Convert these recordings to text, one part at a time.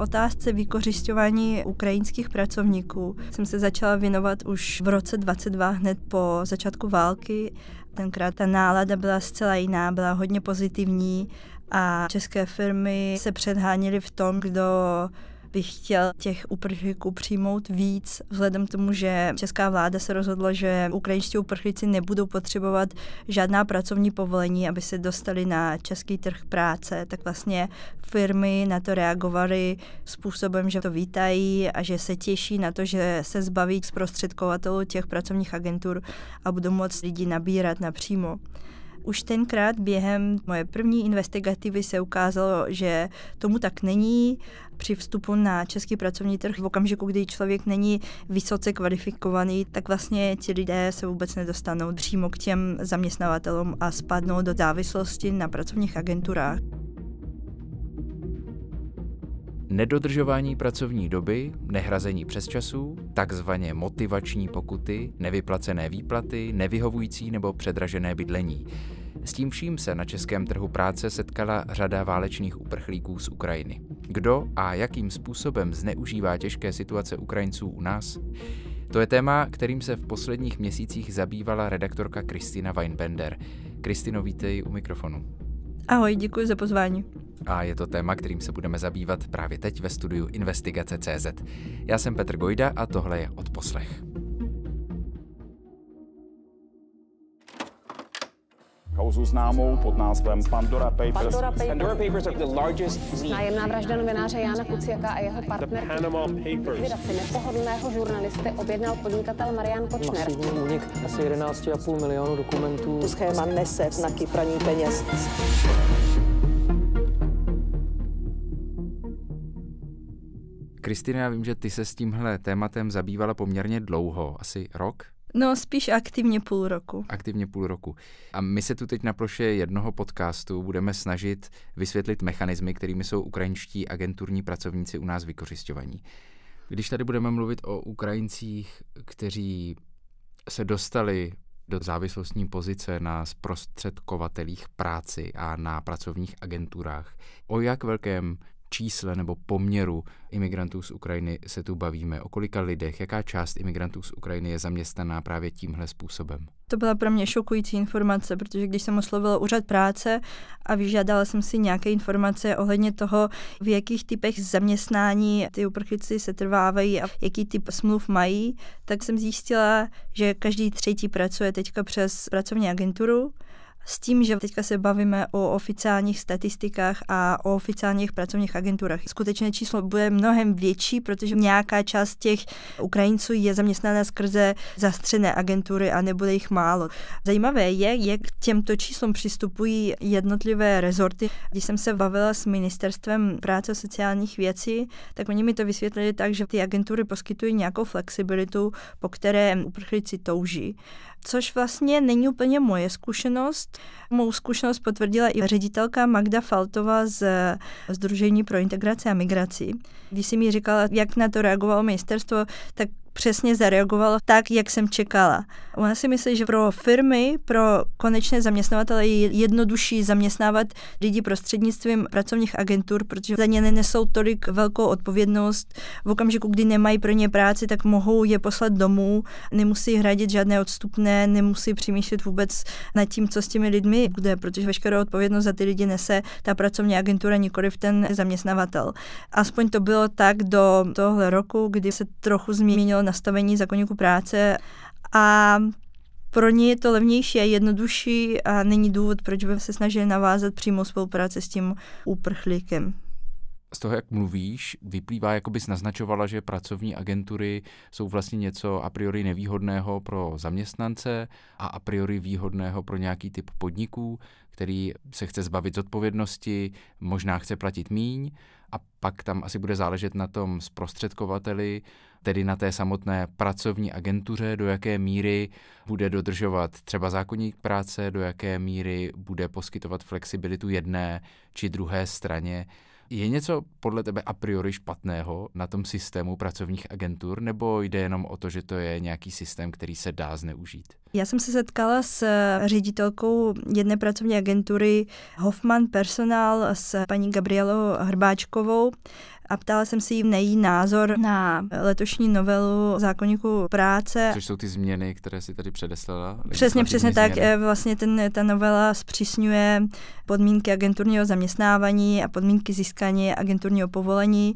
otázce vykořišťování ukrajinských pracovníků jsem se začala věnovat už v roce 22, hned po začátku války. Tenkrát ta nálada byla zcela jiná, byla hodně pozitivní a české firmy se předháněly v tom, kdo bych chtěl těch uprchlíků přijmout víc, vzhledem k tomu, že česká vláda se rozhodla, že ukrajinští uprchlíci nebudou potřebovat žádná pracovní povolení, aby se dostali na český trh práce, tak vlastně firmy na to reagovaly způsobem, že to vítají a že se těší na to, že se zbaví zprostředkovatelů těch pracovních agentur a budou moct lidi nabírat napřímo. Už tenkrát během moje první investigativy se ukázalo, že tomu tak není. Při vstupu na český pracovní trh v okamžiku, kdy člověk není vysoce kvalifikovaný, tak vlastně ti lidé se vůbec nedostanou přímo k těm zaměstnavatelům a spadnou do závislosti na pracovních agenturách. Nedodržování pracovní doby, nehrazení přesčasů, takzvaně motivační pokuty, nevyplacené výplaty, nevyhovující nebo předražené bydlení. S tím vším se na českém trhu práce setkala řada válečných uprchlíků z Ukrajiny. Kdo a jakým způsobem zneužívá těžké situace Ukrajinců u nás? To je téma, kterým se v posledních měsících zabývala redaktorka Kristina Weinbender. Kristino, vítej u mikrofonu. Ahoj, děkuji za pozvání. A je to téma, kterým se budeme zabývat právě teď ve studiu Investigace.cz. Já jsem Petr Gojda a tohle je Odposlech. kauzu známou pod názvem Pandora Papers. Pandora Papers, Pandora Papers are the largest... Nájemná vražda novináře Jana Kuciaka a jeho partner... The Panama Papers. nepohodlného žurnalisty objednal podnikatel Marian Kočner. Masivní únik asi 11,5 milionů dokumentů. To schéma nese znaky praní peněz. Kristina, já vím, že ty se s tímhle tématem zabývala poměrně dlouho, asi rok? No, spíš aktivně půl roku. Aktivně půl roku. A my se tu teď na ploše jednoho podcastu budeme snažit vysvětlit mechanismy, kterými jsou ukrajinští agenturní pracovníci u nás vykořišťovaní. Když tady budeme mluvit o Ukrajincích, kteří se dostali do závislostní pozice na zprostředkovatelích práci a na pracovních agenturách, o jak velkém čísle nebo poměru imigrantů z Ukrajiny se tu bavíme? O kolika lidech, jaká část imigrantů z Ukrajiny je zaměstnaná právě tímhle způsobem? To byla pro mě šokující informace, protože když jsem oslovila úřad práce a vyžádala jsem si nějaké informace ohledně toho, v jakých typech zaměstnání ty uprchlíci se trvávají a jaký typ smluv mají, tak jsem zjistila, že každý třetí pracuje teďka přes pracovní agenturu s tím, že teďka se bavíme o oficiálních statistikách a o oficiálních pracovních agenturách, skutečné číslo bude mnohem větší, protože nějaká část těch Ukrajinců je zaměstnána skrze zastřené agentury a nebude jich málo. Zajímavé je, jak k těmto číslům přistupují jednotlivé rezorty. Když jsem se bavila s ministerstvem práce a sociálních věcí, tak oni mi to vysvětlili tak, že ty agentury poskytují nějakou flexibilitu, po které uprchlíci touží což vlastně není úplně moje zkušenost. Mou zkušenost potvrdila i ředitelka Magda Faltová z Združení pro integraci a migraci. Když jsem mi říkala, jak na to reagovalo ministerstvo, tak přesně zareagovalo tak, jak jsem čekala. Ona si myslí, že pro firmy, pro konečné zaměstnavatele je jednodušší zaměstnávat lidi prostřednictvím pracovních agentur, protože za ně nenesou tolik velkou odpovědnost. V okamžiku, kdy nemají pro ně práci, tak mohou je poslat domů, nemusí hradit žádné odstupné, nemusí přemýšlet vůbec nad tím, co s těmi lidmi bude, protože veškerou odpovědnost za ty lidi nese ta pracovní agentura, nikoli v ten zaměstnavatel. Aspoň to bylo tak do tohle roku, kdy se trochu změnilo změnil nastavení zákonníku práce a pro ně je to levnější a jednodušší a není důvod, proč by se snažili navázat přímou spolupráci s tím uprchlíkem z toho, jak mluvíš, vyplývá, jako bys naznačovala, že pracovní agentury jsou vlastně něco a priori nevýhodného pro zaměstnance a a priori výhodného pro nějaký typ podniků, který se chce zbavit odpovědnosti, možná chce platit míň a pak tam asi bude záležet na tom zprostředkovateli, tedy na té samotné pracovní agentuře, do jaké míry bude dodržovat třeba zákonník práce, do jaké míry bude poskytovat flexibilitu jedné či druhé straně je něco podle tebe a priori špatného na tom systému pracovních agentur, nebo jde jenom o to, že to je nějaký systém, který se dá zneužít? Já jsem se setkala s eh, ředitelkou jedné pracovní agentury Hoffman Personal s paní Gabrielou Hrbáčkovou, a ptala jsem se jí na její názor na eh, letošní novelu zákonníku práce. Což jsou ty změny, které si tady předeslala? Přesně, přesně změny. tak. Eh, vlastně ten, ta novela zpřísňuje podmínky agenturního zaměstnávání a podmínky získání agenturního povolení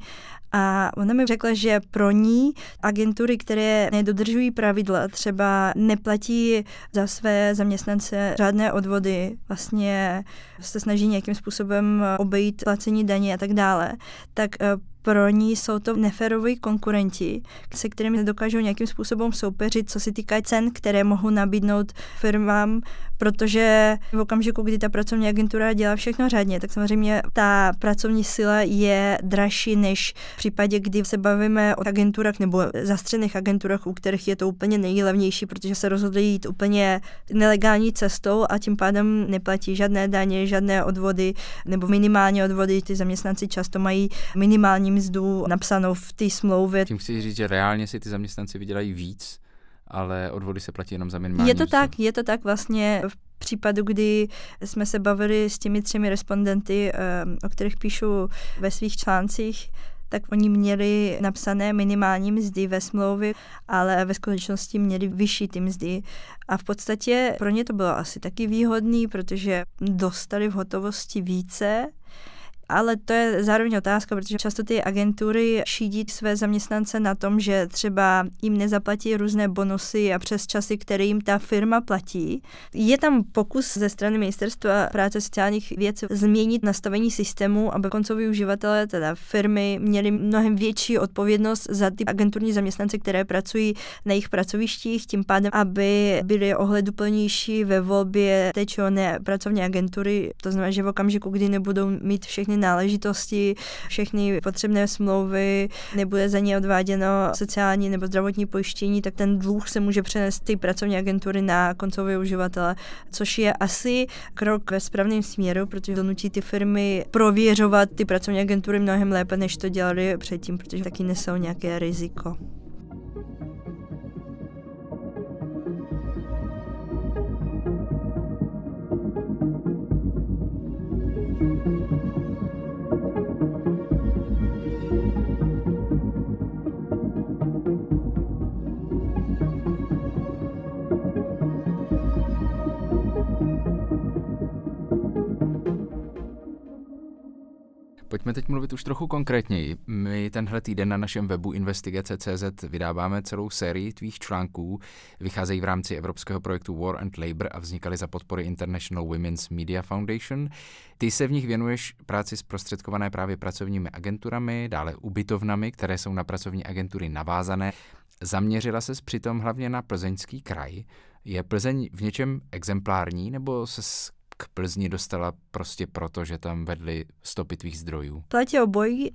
a ona mi řekla, že pro ní agentury, které nedodržují pravidla, třeba neplatí za své zaměstnance řádné odvody, vlastně se snaží nějakým způsobem eh, obejít placení daní a tak dále, tak eh, pro ní jsou to neferoví konkurenti, se kterými dokážou nějakým způsobem soupeřit, co se týká cen, které mohou nabídnout firmám protože v okamžiku, kdy ta pracovní agentura dělá všechno řádně, tak samozřejmě ta pracovní síla je dražší než v případě, kdy se bavíme o agenturách nebo zastřených agenturách, u kterých je to úplně nejlevnější, protože se rozhodli jít úplně nelegální cestou a tím pádem neplatí žádné daně, žádné odvody nebo minimálně odvody. Ty zaměstnanci často mají minimální mzdu napsanou v té smlouvě. Tím chci říct, že reálně si ty zaměstnanci vydělají víc, ale odvody se platí jenom za minimální. Je to tak, je to tak vlastně v případu, kdy jsme se bavili s těmi třemi respondenty, eh, o kterých píšu ve svých článcích, tak oni měli napsané minimální mzdy ve smlouvě, ale ve skutečnosti měli vyšší ty mzdy. A v podstatě pro ně to bylo asi taky výhodný, protože dostali v hotovosti více, ale to je zároveň otázka, protože často ty agentury šídí své zaměstnance na tom, že třeba jim nezaplatí různé bonusy a přes časy, které jim ta firma platí. Je tam pokus ze strany Ministerstva práce sociálních věcí změnit nastavení systému, aby koncoví uživatelé, teda firmy, měli mnohem větší odpovědnost za ty agenturní zaměstnance, které pracují na jejich pracovištích, tím pádem, aby byly ohleduplnější ve volbě té či oné pracovní agentury. To znamená, že v okamžiku, kdy nebudou mít všechny všechny náležitosti, všechny potřebné smlouvy, nebude za ně odváděno sociální nebo zdravotní pojištění, tak ten dluh se může přenést ty pracovní agentury na koncové uživatele, což je asi krok ve správném směru, protože donutí ty firmy prověřovat ty pracovní agentury mnohem lépe, než to dělali předtím, protože taky nesou nějaké riziko. Pojďme teď mluvit už trochu konkrétněji. My tenhle týden na našem webu investigace.cz vydáváme celou sérii tvých článků. Vycházejí v rámci evropského projektu War and Labour a vznikaly za podpory International Women's Media Foundation. Ty se v nich věnuješ práci zprostředkované právě pracovními agenturami, dále ubytovnami, které jsou na pracovní agentury navázané. Zaměřila se přitom hlavně na plzeňský kraj. Je Plzeň v něčem exemplární nebo se k Plzni dostala prostě proto, že tam vedli stopy tvých zdrojů? Platě obojí.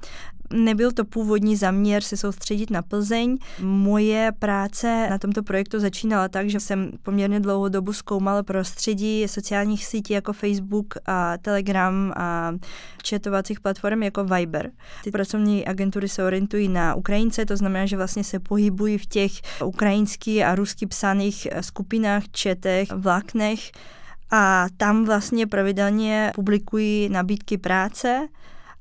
Nebyl to původní zaměr se soustředit na Plzeň. Moje práce na tomto projektu začínala tak, že jsem poměrně dlouhou dobu zkoumala prostředí sociálních sítí jako Facebook a Telegram a četovacích platform jako Viber. Ty pracovní agentury se orientují na Ukrajince, to znamená, že vlastně se pohybují v těch ukrajinských a rusky psaných skupinách, četech, vláknech a tam vlastně pravidelně publikují nabídky práce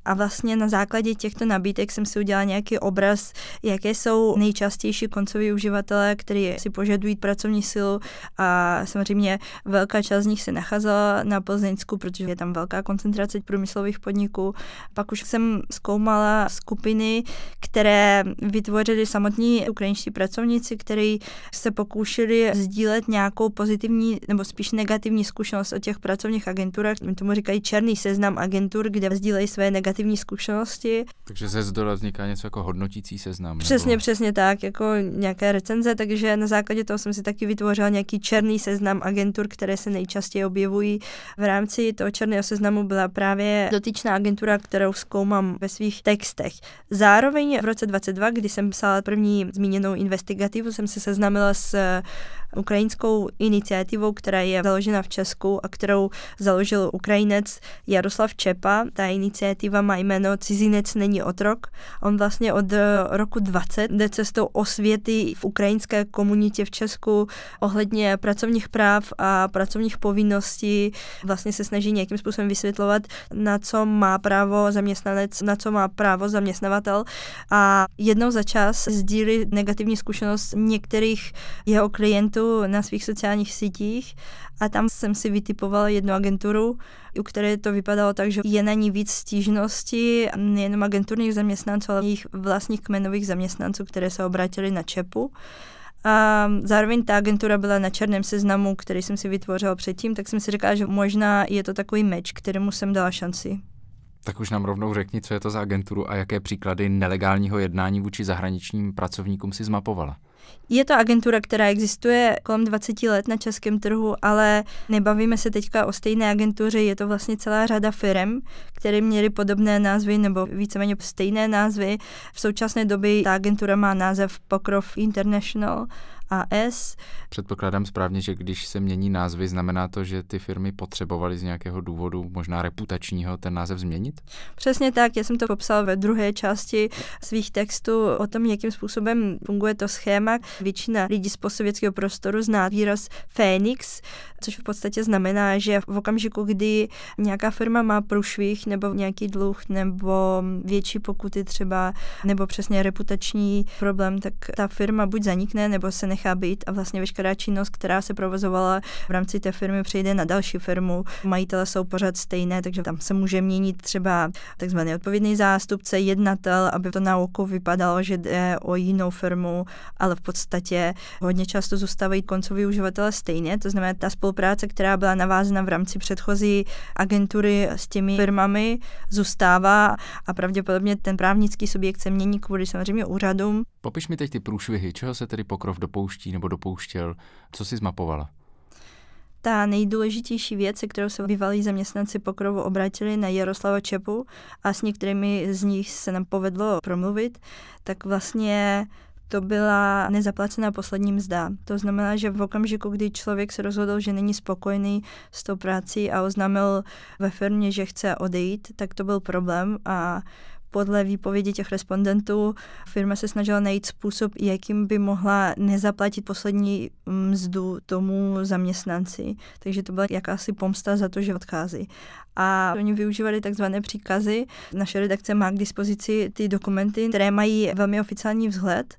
a vlastně na základě těchto nabídek jsem si udělala nějaký obraz, jaké jsou nejčastější koncoví uživatelé, kteří si požadují pracovní silu a samozřejmě velká část z nich se nacházela na Plzeňsku, protože je tam velká koncentrace průmyslových podniků. Pak už jsem zkoumala skupiny, které vytvořili samotní ukrajinští pracovníci, kteří se pokoušeli sdílet nějakou pozitivní nebo spíš negativní zkušenost o těch pracovních agenturách. My tomu říkají černý seznam agentur, kde sdílejí své negativní negativní zkušenosti. Takže ze zdola vzniká něco jako hodnotící seznam. Přesně, nebo... přesně tak, jako nějaké recenze, takže na základě toho jsem si taky vytvořila nějaký černý seznam agentur, které se nejčastěji objevují. V rámci toho černého seznamu byla právě dotyčná agentura, kterou zkoumám ve svých textech. Zároveň v roce 22, kdy jsem psala první zmíněnou investigativu, jsem se seznámila s ukrajinskou iniciativou, která je založena v Česku a kterou založil Ukrajinec Jaroslav Čepa. Ta iniciativa má jméno Cizinec není otrok. On vlastně od eh, roku 20 jde cestou osvěty v ukrajinské komunitě v Česku ohledně pracovních práv a pracovních povinností. Vlastně se snaží nějakým způsobem vysvětlovat, na co má právo zaměstnanec, na co má právo zaměstnavatel. A jednou za čas sdílí negativní zkušenost některých jeho klientů na svých sociálních sítích a tam jsem si vytipovala jednu agenturu, u které to vypadalo tak, že je na ní víc stížností nejenom agenturních zaměstnanců, ale jejich vlastních kmenových zaměstnanců, které se obrátili na ČEPu. A zároveň ta agentura byla na černém seznamu, který jsem si vytvořila předtím, tak jsem si říkala, že možná je to takový meč, kterému jsem dala šanci. Tak už nám rovnou řekni, co je to za agenturu a jaké příklady nelegálního jednání vůči zahraničním pracovníkům si zmapovala. Je to agentura, která existuje kolem 20 let na českém trhu, ale nebavíme se teďka o stejné agentuře, je to vlastně celá řada firm, které měly podobné názvy nebo víceméně stejné názvy. V současné době ta agentura má název Pokrov International AS. Předpokládám správně, že když se mění názvy, znamená to, že ty firmy potřebovaly z nějakého důvodu, možná reputačního, ten název změnit? Přesně tak, já jsem to popsal ve druhé části svých textů o tom, jakým způsobem funguje to schéma. Většina lidí z posovětského prostoru zná výraz Fénix, což v podstatě znamená, že v okamžiku, kdy nějaká firma má průšvih nebo nějaký dluh nebo větší pokuty třeba nebo přesně reputační problém, tak ta firma buď zanikne nebo se nechá nechá být a vlastně veškerá činnost, která se provozovala v rámci té firmy, přejde na další firmu. Majitele jsou pořád stejné, takže tam se může měnit třeba takzvaný odpovědný zástupce, jednatel, aby to na oko vypadalo, že jde o jinou firmu, ale v podstatě hodně často zůstávají koncoví uživatelé stejně. To znamená, ta spolupráce, která byla navázena v rámci předchozí agentury s těmi firmami, zůstává a pravděpodobně ten právnický subjekt se mění kvůli samozřejmě úřadům, Popiš mi teď ty průšvihy, čeho se tedy Pokrov dopouští nebo dopouštěl, co jsi zmapovala? Ta nejdůležitější věc, se kterou se bývalí zaměstnanci Pokrovu obratili na Jaroslava Čepu a s některými z nich se nám povedlo promluvit, tak vlastně to byla nezaplacená poslední mzda. To znamená, že v okamžiku, kdy člověk se rozhodl, že není spokojený s tou prací a oznámil ve firmě, že chce odejít, tak to byl problém a podle výpovědi těch respondentů firma se snažila najít způsob, jakým by mohla nezaplatit poslední mzdu tomu zaměstnanci. Takže to byla jakási pomsta za to, že odchází. A oni využívali takzvané příkazy. Naše redakce má k dispozici ty dokumenty, které mají velmi oficiální vzhled.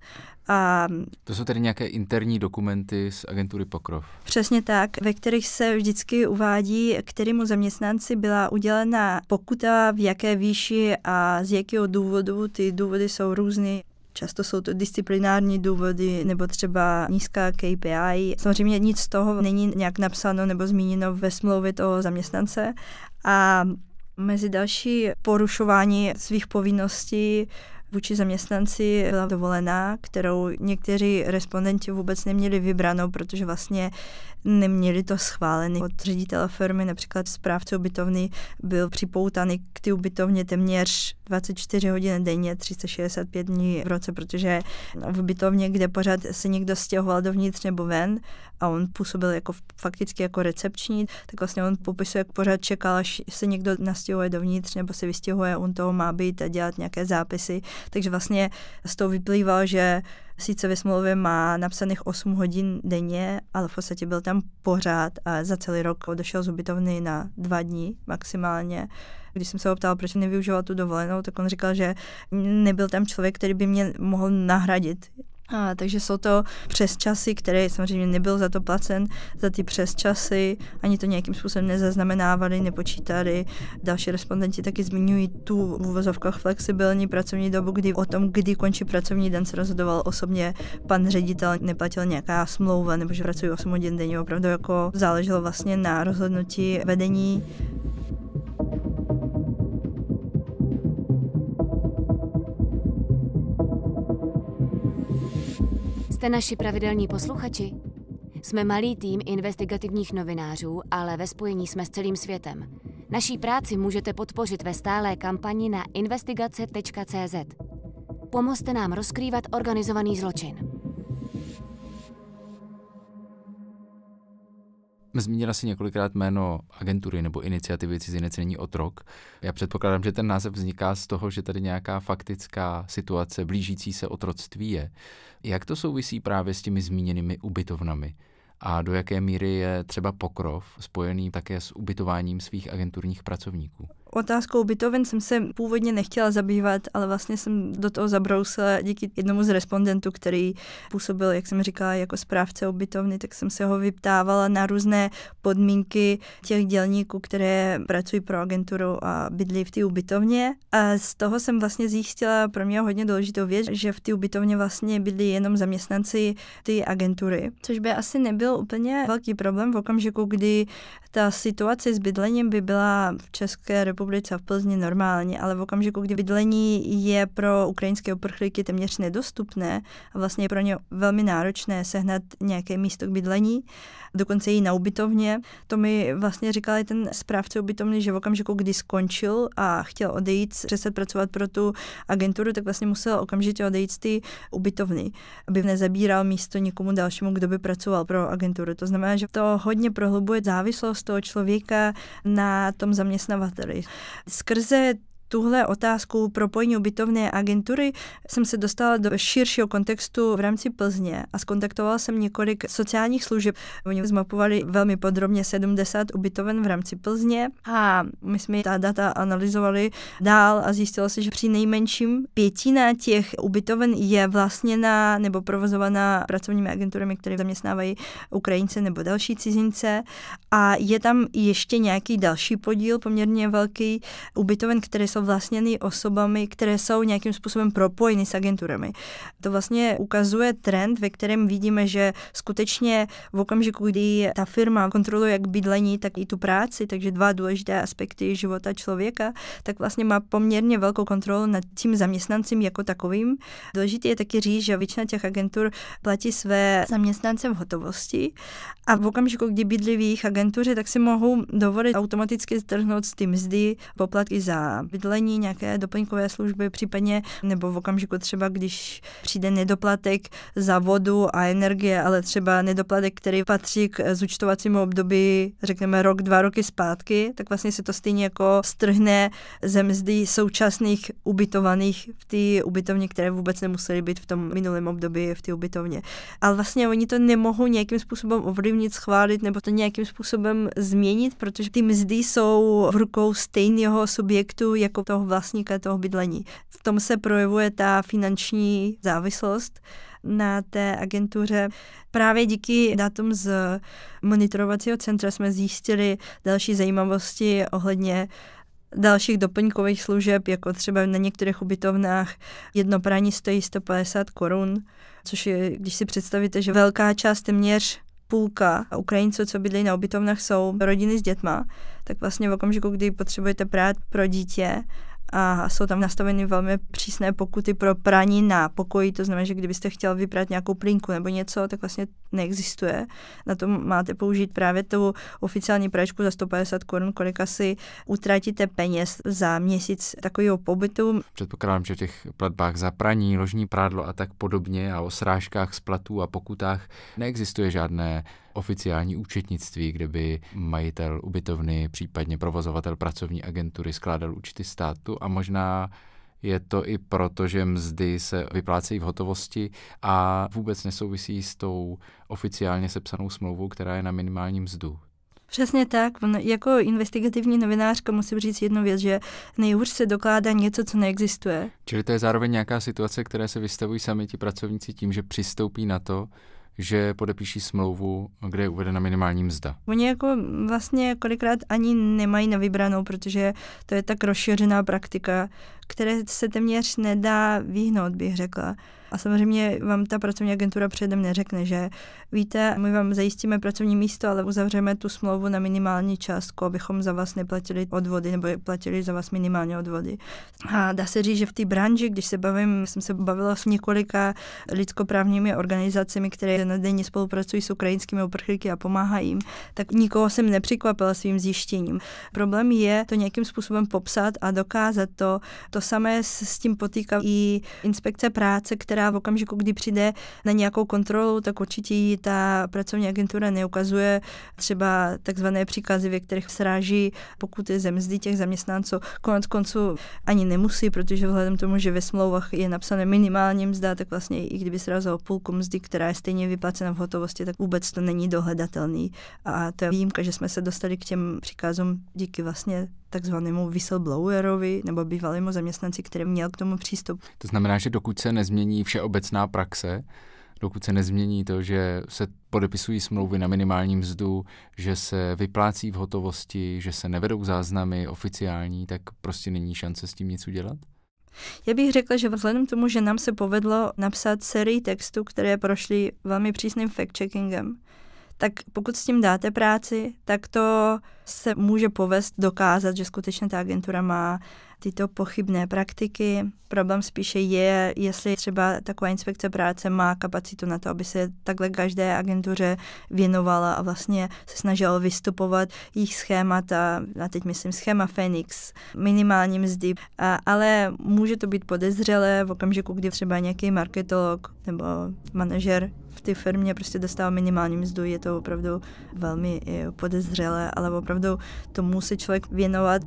A to jsou tedy nějaké interní dokumenty z agentury Pokrov. Přesně tak, ve kterých se vždycky uvádí, kterému zaměstnanci byla udělena pokuta, v jaké výši a z jakého důvodu. Ty důvody jsou různé. Často jsou to disciplinární důvody nebo třeba nízká KPI. Samozřejmě nic z toho není nějak napsáno nebo zmíněno ve smlouvě toho zaměstnance. A mezi další porušování svých povinností Vůči zaměstnanci byla dovolená, kterou někteří respondenti vůbec neměli vybranou, protože vlastně neměli to schválený. Od ředitele firmy, například správce ubytovny, byl připoutaný k ty ubytovně téměř 24 hodin denně, 365 dní v roce, protože v bytovně, kde pořád se někdo stěhoval dovnitř nebo ven a on působil jako fakticky jako recepční, tak vlastně on popisuje, jak pořád čekal, až se někdo nastěhuje dovnitř nebo se vystěhuje, on toho má být a dělat nějaké zápisy. Takže vlastně z toho vyplýval, že sice ve smlouvě má napsaných 8 hodin denně, ale v podstatě byl tam pořád a za celý rok odešel z ubytovny na dva dní maximálně když jsem se ho ptala, proč nevyužíval tu dovolenou, tak on říkal, že nebyl tam člověk, který by mě mohl nahradit. A, takže jsou to přesčasy, které samozřejmě nebyl za to placen, za ty přesčasy, ani to nějakým způsobem nezaznamenávali, nepočítali. Další respondenti taky zmiňují tu v uvozovkách flexibilní pracovní dobu, kdy o tom, kdy končí pracovní den, se rozhodoval osobně pan ředitel, neplatil nějaká smlouva, nebo že pracují 8 hodin denně, opravdu jako záleželo vlastně na rozhodnutí vedení Jste naši pravidelní posluchači? Jsme malý tým investigativních novinářů, ale ve spojení jsme s celým světem. Naší práci můžete podpořit ve stálé kampani na investigace.cz. Pomozte nám rozkrývat organizovaný zločin. Zmínila si několikrát jméno agentury nebo iniciativy Cizinec není otrok. Já předpokládám, že ten název vzniká z toho, že tady nějaká faktická situace blížící se otroctví je. Jak to souvisí právě s těmi zmíněnými ubytovnami? A do jaké míry je třeba pokrov spojený také s ubytováním svých agenturních pracovníků? Otázkou bytovin jsem se původně nechtěla zabývat, ale vlastně jsem do toho zabrousila díky jednomu z respondentů, který působil, jak jsem říkala, jako správce ubytovny. tak jsem se ho vyptávala na různé podmínky těch dělníků, které pracují pro agenturu a bydlí v té ubytovně. A z toho jsem vlastně zjistila pro mě hodně důležitou věc, že v té ubytovně vlastně bydlí jenom zaměstnanci té agentury, což by asi nebyl úplně velký problém v okamžiku, kdy ta situace s bydlením by byla v České republice a v Plzni normální, ale v okamžiku, kdy bydlení je pro ukrajinské uprchlíky téměř nedostupné a vlastně je pro ně velmi náročné sehnat nějaké místo k bydlení, dokonce i na ubytovně, to mi vlastně říkal i ten správce ubytovny, že v okamžiku, kdy skončil a chtěl odejít, přestat pracovat pro tu agenturu, tak vlastně musel okamžitě odejít z ty ubytovny, aby nezabíral místo nikomu dalšímu, kdo by pracoval pro agenturu. To znamená, že to hodně prohlubuje závislost závislost toho člověka na tom zaměstnavateli. Skrze tuhle otázku propojení ubytovné agentury jsem se dostala do širšího kontextu v rámci Plzně a skontaktovala jsem několik sociálních služeb. Oni zmapovali velmi podrobně 70 ubytoven v rámci Plzně a my jsme ta data analyzovali dál a zjistilo se, že při nejmenším pětina těch ubytoven je vlastněna nebo provozovaná pracovními agenturami, které zaměstnávají Ukrajince nebo další cizince a je tam ještě nějaký další podíl, poměrně velký ubytoven, které jsou vlastněny osobami, které jsou nějakým způsobem propojeny s agenturami. To vlastně ukazuje trend, ve kterém vidíme, že skutečně v okamžiku, kdy ta firma kontroluje jak bydlení, tak i tu práci, takže dva důležité aspekty života člověka, tak vlastně má poměrně velkou kontrolu nad tím zaměstnancem jako takovým. Důležité je taky říct, že většina těch agentur platí své zaměstnance v hotovosti a v okamžiku, kdy bydlí v jejich agentuře, tak si mohou dovolit automaticky strhnout z ty mzdy, poplatky za bydlení bydlení, nějaké doplňkové služby, případně nebo v okamžiku třeba, když přijde nedoplatek za vodu a energie, ale třeba nedoplatek, který patří k eh, zúčtovacímu období, řekněme rok, dva roky zpátky, tak vlastně se to stejně jako strhne ze mzdy současných ubytovaných v té ubytovně, které vůbec nemusely být v tom minulém období v té ubytovně. Ale vlastně oni to nemohou nějakým způsobem ovlivnit, schválit nebo to nějakým způsobem změnit, protože ty mzdy jsou v rukou stejného subjektu jako jako toho vlastníka toho bydlení. V tom se projevuje ta finanční závislost na té agentuře. Právě díky datům z monitorovacího centra jsme zjistili další zajímavosti ohledně dalších doplňkových služeb, jako třeba na některých ubytovnách jedno praní stojí 150 korun, což je, když si představíte, že velká část téměř půlka Ukrajinců, co bydlí na ubytovnách, jsou rodiny s dětma, tak vlastně v okamžiku, kdy potřebujete prát pro dítě a jsou tam nastaveny velmi přísné pokuty pro praní na pokoji, to znamená, že kdybyste chtěl vyprat nějakou plinku nebo něco, tak vlastně neexistuje. Na to máte použít právě tu oficiální pračku za 150 korun, kolik asi utratíte peněz za měsíc takového pobytu. Předpokládám, že v těch platbách za praní, ložní prádlo a tak podobně a o srážkách z platů a pokutách neexistuje žádné oficiální účetnictví, kde by majitel ubytovny, případně provozovatel pracovní agentury skládal účty státu a možná je to i proto, že mzdy se vyplácejí v hotovosti a vůbec nesouvisí s tou oficiálně sepsanou smlouvou, která je na minimální mzdu. Přesně tak. Jako investigativní novinářka musím říct jednu věc, že nejhůř se dokládá něco, co neexistuje. Čili to je zároveň nějaká situace, které se vystavují sami ti pracovníci tím, že přistoupí na to, že podepíší smlouvu, kde je uvedena minimální mzda. Oni jako vlastně kolikrát ani nemají na vybranou, protože to je tak rozšířená praktika, které se téměř nedá vyhnout, bych řekla. A samozřejmě vám ta pracovní agentura předem neřekne, že víte, my vám zajistíme pracovní místo, ale uzavřeme tu smlouvu na minimální částku, abychom za vás neplatili odvody nebo platili za vás minimálně odvody. A dá se říct, že v té branži, když se bavím, jsem se bavila s několika lidskoprávními organizacemi, které na denně spolupracují s ukrajinskými uprchlíky a pomáhají jim, tak nikoho jsem nepřekvapila svým zjištěním. Problém je to nějakým způsobem popsat a dokázat to. To samé s tím potýká i inspekce práce, která v okamžiku, kdy přijde na nějakou kontrolu, tak určitě ji ta pracovní agentura neukazuje třeba takzvané příkazy, ve kterých sráží pokuty ze mzdy těch zaměstnanců. Konec konců ani nemusí, protože vzhledem tomu, že ve smlouvách je napsané minimální mzda, tak vlastně i kdyby srazil půlku mzdy, která je stejně vyplacena v hotovosti, tak vůbec to není dohledatelný. A to je výjimka, že jsme se dostali k těm příkazům díky vlastně takzvanému whistleblowerovi nebo bývalému zaměstnanci, který měl k tomu přístup. To znamená, že dokud se nezmění všeobecná praxe, dokud se nezmění to, že se podepisují smlouvy na minimální mzdu, že se vyplácí v hotovosti, že se nevedou záznamy oficiální, tak prostě není šance s tím nic udělat? Já bych řekla, že vzhledem k tomu, že nám se povedlo napsat sérii textů, které prošly velmi přísným fact-checkingem, tak pokud s tím dáte práci, tak to se může povést dokázat, že skutečně ta agentura má tyto pochybné praktiky. Problém spíše je, jestli třeba taková inspekce práce má kapacitu na to, aby se takhle každé agentuře věnovala a vlastně se snažila vystupovat jejich schémata, a teď myslím schéma Phoenix, minimální mzdy, a, ale může to být podezřelé v okamžiku, kdy třeba nějaký marketolog nebo manažer v té firmě prostě dostává minimální mzdu, je to opravdu velmi eh, podezřelé, ale opravdu tomu se člověk věnovat.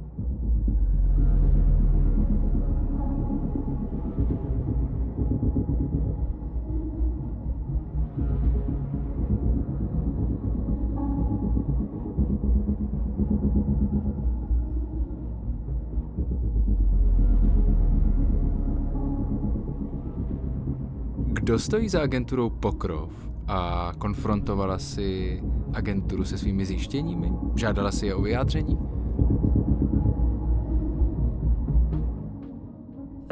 Kdo stojí za agenturou Pokrov a konfrontovala si agenturu se svými zjištěními? Žádala si je o vyjádření?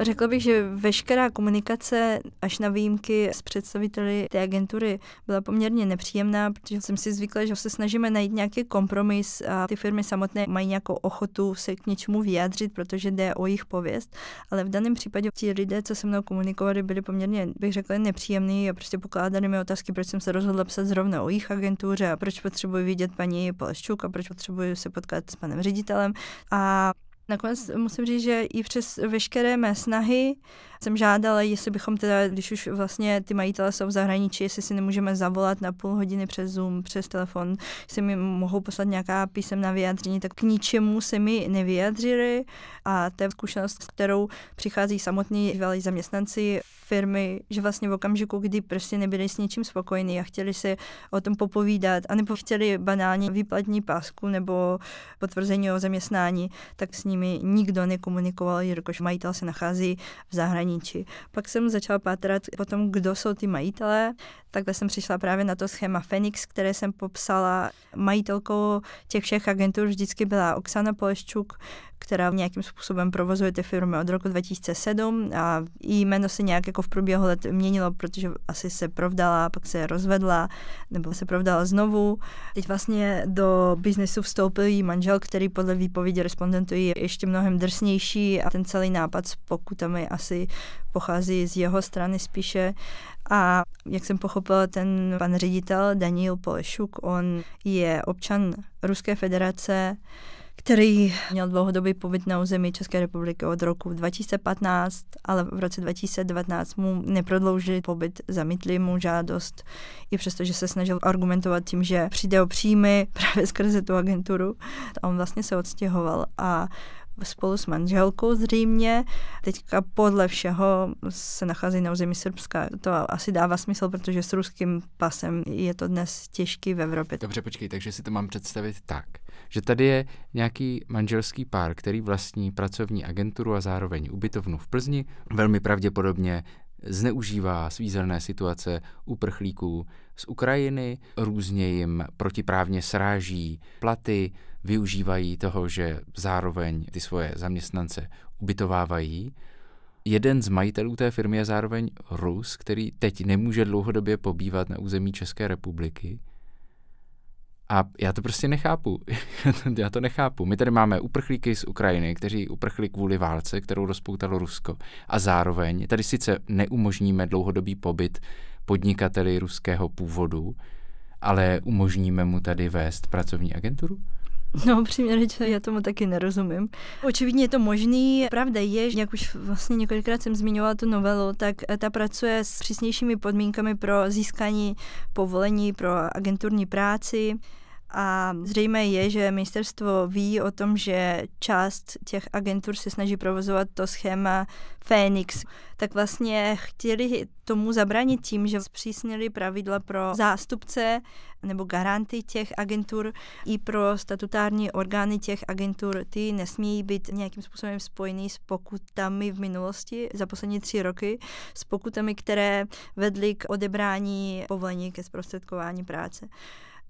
Řekla bych, že veškerá komunikace až na výjimky s představiteli té agentury byla poměrně nepříjemná, protože jsem si zvykla, že se snažíme najít nějaký kompromis a ty firmy samotné mají nějakou ochotu se k něčemu vyjádřit, protože jde o jejich pověst. Ale v daném případě ti lidé, co se mnou komunikovali, byli poměrně, bych řekla, nepříjemní a prostě pokládali mi otázky, proč jsem se rozhodla psát zrovna o jejich agentuře a proč potřebuji vidět paní Paleščuk a proč potřebuji se potkat s panem ředitelem. A Nakonec musím říct, že i přes veškeré mé snahy jsem žádala, jestli bychom teda, když už vlastně ty majitele jsou v zahraničí, jestli si nemůžeme zavolat na půl hodiny přes Zoom, přes telefon, jestli mi mohou poslat nějaká písemná vyjádření, tak k ničemu se mi nevyjadřili a to je zkušenost, s kterou přichází samotní bývalí zaměstnanci v firmy, že vlastně v okamžiku, kdy prostě nebyli s něčím spokojení a chtěli si o tom popovídat, anebo chtěli banálně výplatní pásku nebo potvrzení o zaměstnání, tak s nimi nikdo nekomunikoval, jelikož majitel se nachází v zahraničí. Pak jsem začala pátrat potom, kdo jsou ty majitelé, takhle jsem přišla právě na to schéma Phoenix, které jsem popsala. Majitelkou těch všech agentů vždycky byla Oksana Poleščuk, která nějakým způsobem provozuje ty firmy od roku 2007 a její jméno se nějak jako v průběhu let měnilo, protože asi se provdala, pak se rozvedla, nebo se provdala znovu. Teď vlastně do biznesu vstoupil její manžel, který podle výpovědi respondentů je ještě mnohem drsnější a ten celý nápad s pokutami asi pochází z jeho strany spíše. A jak jsem pochopila, ten pan ředitel Daniel Polešuk, on je občan Ruské federace, který měl dlouhodobý pobyt na území České republiky od roku 2015, ale v roce 2019 mu neprodloužili pobyt, zamítli mu žádost, i přesto, že se snažil argumentovat tím, že přijde o příjmy právě skrze tu agenturu. A on vlastně se odstěhoval a spolu s manželkou zřejmě. Teďka podle všeho se nachází na území Srbska. To asi dává smysl, protože s ruským pasem je to dnes těžký v Evropě. Dobře, počkej, takže si to mám představit tak, že tady je nějaký manželský pár, který vlastní pracovní agenturu a zároveň ubytovnu v Plzni, velmi pravděpodobně zneužívá svízelné situace uprchlíků z Ukrajiny, různě jim protiprávně sráží platy, využívají toho, že zároveň ty svoje zaměstnance ubytovávají. Jeden z majitelů té firmy je zároveň Rus, který teď nemůže dlouhodobě pobývat na území České republiky. A já to prostě nechápu. já to nechápu. My tady máme uprchlíky z Ukrajiny, kteří uprchli kvůli válce, kterou rozpoutalo Rusko. A zároveň tady sice neumožníme dlouhodobý pobyt podnikateli ruského původu, ale umožníme mu tady vést pracovní agenturu? No, přímě řečeno, já tomu taky nerozumím. Očividně je to možný. Pravda je, že jak už vlastně několikrát jsem zmiňovala tu novelu, tak eh, ta pracuje s přísnějšími podmínkami pro získání povolení pro agenturní práci. A zřejmé je, že ministerstvo ví o tom, že část těch agentur se snaží provozovat to schéma Fénix. Tak vlastně chtěli tomu zabránit tím, že zpřísnili pravidla pro zástupce nebo garanty těch agentur i pro statutární orgány těch agentur. Ty nesmí být nějakým způsobem spojený s pokutami v minulosti za poslední tři roky, s pokutami, které vedly k odebrání povolení ke zprostředkování práce.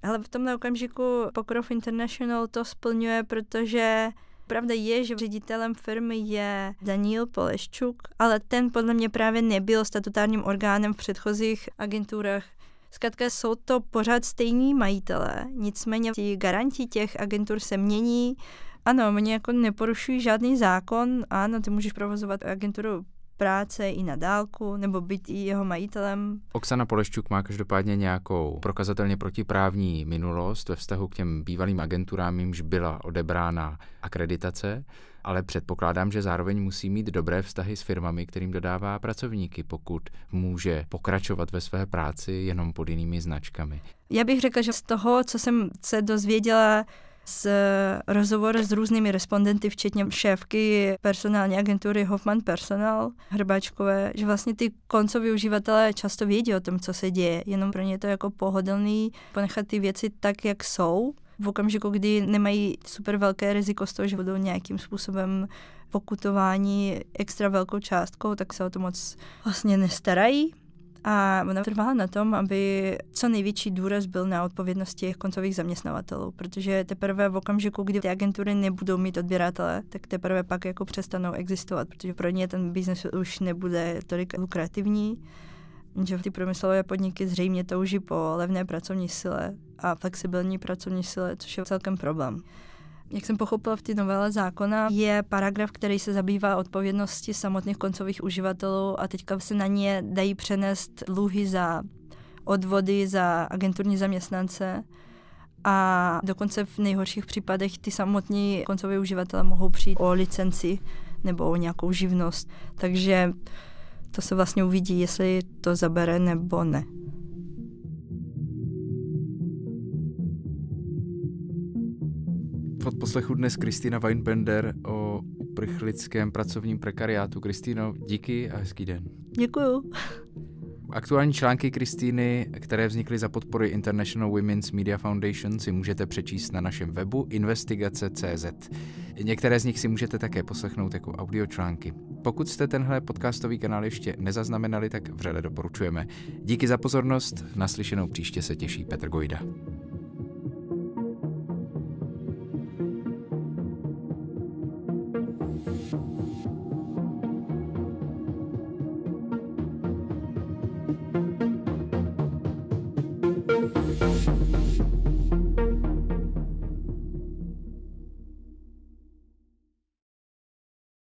Ale v tomhle okamžiku Pokrov International to splňuje, protože pravda je, že ředitelem firmy je Daniel Poleščuk, ale ten podle mě právě nebyl statutárním orgánem v předchozích agenturách. Zkrátka jsou to pořád stejní majitele, nicméně ti garanti těch agentur se mění. Ano, mě jako neporušují žádný zákon, ano, ty můžeš provozovat agenturu práce i na dálku, nebo být i jeho majitelem. Oksana Poleščuk má každopádně nějakou prokazatelně protiprávní minulost ve vztahu k těm bývalým agenturám, jimž byla odebrána akreditace, ale předpokládám, že zároveň musí mít dobré vztahy s firmami, kterým dodává pracovníky, pokud může pokračovat ve své práci jenom pod jinými značkami. Já bych řekla, že z toho, co jsem se dozvěděla z rozhovor s různými respondenty, včetně šéfky personální agentury Hoffman Personal Hrbáčkové, že vlastně ty koncoví uživatelé často vědí o tom, co se děje, jenom pro ně je to jako pohodlný ponechat ty věci tak, jak jsou, v okamžiku, kdy nemají super velké riziko z toho, že budou nějakým způsobem pokutování extra velkou částkou, tak se o to moc vlastně nestarají. A ona trvala na tom, aby co největší důraz byl na odpovědnosti těch koncových zaměstnavatelů, protože teprve v okamžiku, kdy ty agentury nebudou mít odběratele, tak teprve pak jako přestanou existovat, protože pro ně ten biznes už nebude tolik lukrativní že ty průmyslové podniky zřejmě touží po levné pracovní sile a flexibilní pracovní sile, což je celkem problém jak jsem pochopila v té novele zákona, je paragraf, který se zabývá odpovědností samotných koncových uživatelů a teďka se na ně dají přenést dluhy za odvody za agenturní zaměstnance a dokonce v nejhorších případech ty samotní koncové uživatelé mohou přijít o licenci nebo o nějakou živnost. Takže to se vlastně uvidí, jestli to zabere nebo ne. v poslechu dnes Kristýna Weinbender o uprchlickém pracovním prekariátu. Kristýno, díky a hezký den. Děkuju. Aktuální články Kristýny, které vznikly za podpory International Women's Media Foundation, si můžete přečíst na našem webu investigace.cz. Některé z nich si můžete také poslechnout jako audiočlánky. Pokud jste tenhle podcastový kanál ještě nezaznamenali, tak vřele doporučujeme. Díky za pozornost, naslyšenou příště se těší Petr Gojda.